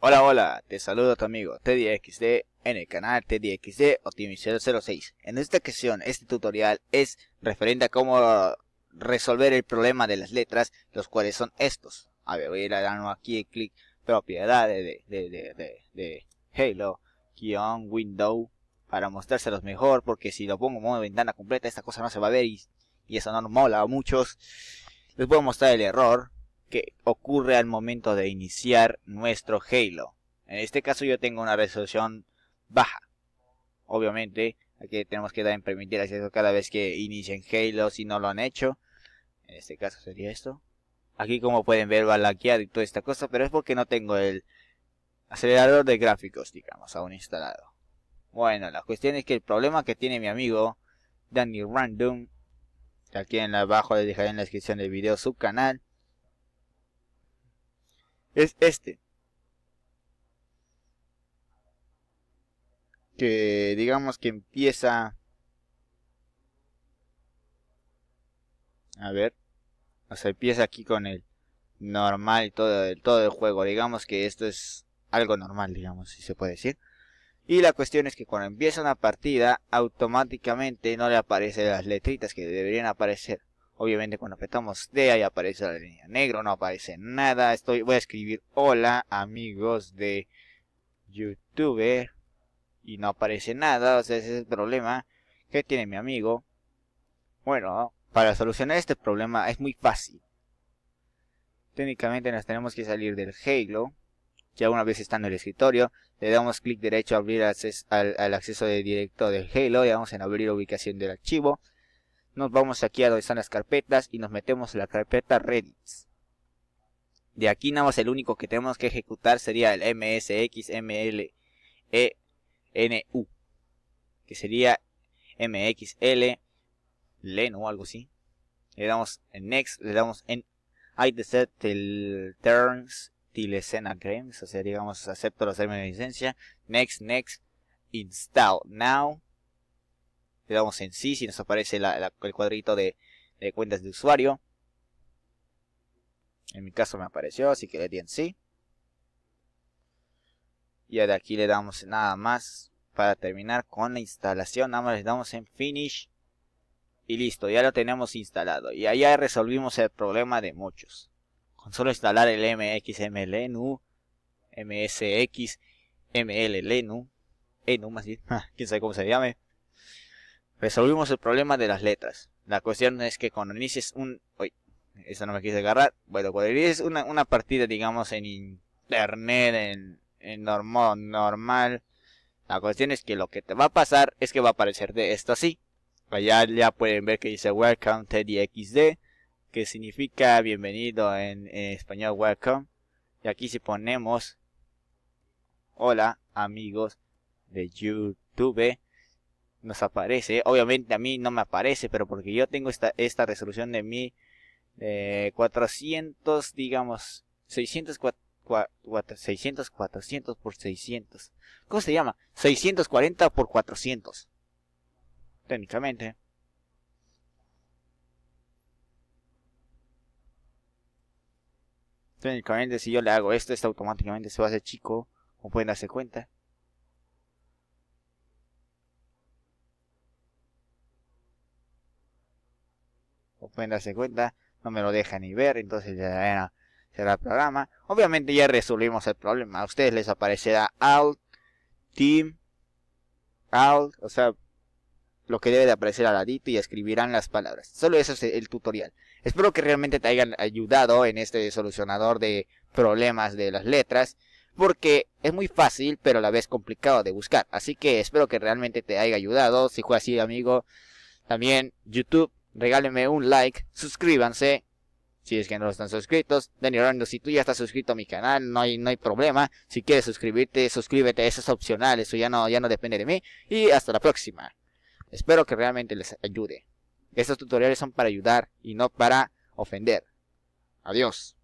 Hola, hola, te saludo tu amigo TeddyXD en el canal TeddyXD Optimización 06. En esta ocasión, este tutorial es referente a cómo resolver el problema de las letras, los cuales son estos. A ver, voy a ir a aquí el clic propiedad de, de, de, de, de Halo-Window para mostrárselos mejor, porque si lo pongo en modo ventana completa, esta cosa no se va a ver y, eso no nos mola a muchos. Les voy a mostrar el error que ocurre al momento de iniciar nuestro Halo. En este caso yo tengo una resolución baja. Obviamente, aquí tenemos que dar en permitir acceso cada vez que inicien Halo si no lo han hecho. En este caso sería esto. Aquí como pueden ver va laqueado y toda esta cosa, pero es porque no tengo el acelerador de gráficos, digamos, aún instalado. Bueno, la cuestión es que el problema que tiene mi amigo Danny Random, aquí en abajo les dejaré en la descripción del video su canal, es este. Que digamos que empieza... A ver. O sea, empieza aquí con el normal y todo, el, todo el juego. Digamos que esto es algo normal, digamos, si se puede decir. Y la cuestión es que cuando empieza una partida, automáticamente no le aparecen las letritas que deberían aparecer. Obviamente cuando apretamos D ahí aparece la línea negro. no aparece nada. Estoy, voy a escribir hola amigos de YouTube y no aparece nada. O sea, ese es el problema que tiene mi amigo. Bueno, para solucionar este problema es muy fácil. Técnicamente nos tenemos que salir del Halo. Ya una vez estando en el escritorio, le damos clic derecho a abrir al, acceso directo del Halo, Y vamos en abrir ubicación del archivo nos vamos aquí a donde están las carpetas y nos metemos en la carpeta Reddit. De aquí nada más el único que tenemos que ejecutar sería el e u que sería mxl len o algo así. Le damos en next, le damos en I set terms till o sea, digamos, acepto los términos de licencia. Next, next, install now le damos en sí, si nos aparece el cuadrito de, cuentas de usuario. En mi caso me apareció, así que le di en sí. Y de aquí le damos nada más para terminar con la instalación. Nada más le damos en Finish. Y listo, ya lo tenemos instalado. Y allá resolvimos el problema de muchos. Con solo instalar el MXMLNU MSX, ML más ah, quién sabe cómo se llame. Resolvimos el problema de las letras. La cuestión es que cuando inicies un... Uy, eso no me quise agarrar. Bueno, cuando inicies una, una partida, digamos, en internet, en, en normal, normal, la cuestión es que lo que te va a pasar es que va a aparecer de esto así. Allá ya pueden ver que dice Welcome XD que significa bienvenido en, en español Welcome. Y aquí si ponemos Hola amigos de YouTube, nos aparece. ¿eh? Obviamente a mí no me aparece, pero porque yo tengo esta, esta resolución de mi 400, digamos, 600, 600, 400 por 600. ¿Cómo se llama? 640 por 400. Técnicamente. Técnicamente si yo le hago esto, esto automáticamente se va a hacer chico, como pueden darse cuenta. pueden darse cuenta, no me lo deja ni ver, entonces ya era, será el programa. Obviamente ya resolvimos el problema, a ustedes les aparecerá alt, team, alt, o sea, lo que debe de aparecer al ladito y escribirán las palabras. Solo eso es el tutorial. Espero que realmente te hayan ayudado en este solucionador de problemas de las letras, porque es muy fácil, pero a la vez complicado de buscar. Así que espero que realmente te haya ayudado. Si fue así, amigo, también YouTube regálenme un like, suscríbanse. Si es que no están suscritos, Danny Orlando, si tú ya estás suscrito a mi canal, no hay, no hay problema. Si quieres suscribirte, suscríbete, eso es opcional, eso ya no, ya no depende de mí. Y hasta la próxima. Espero que realmente les ayude. Estos tutoriales son para ayudar y no para ofender. Adiós.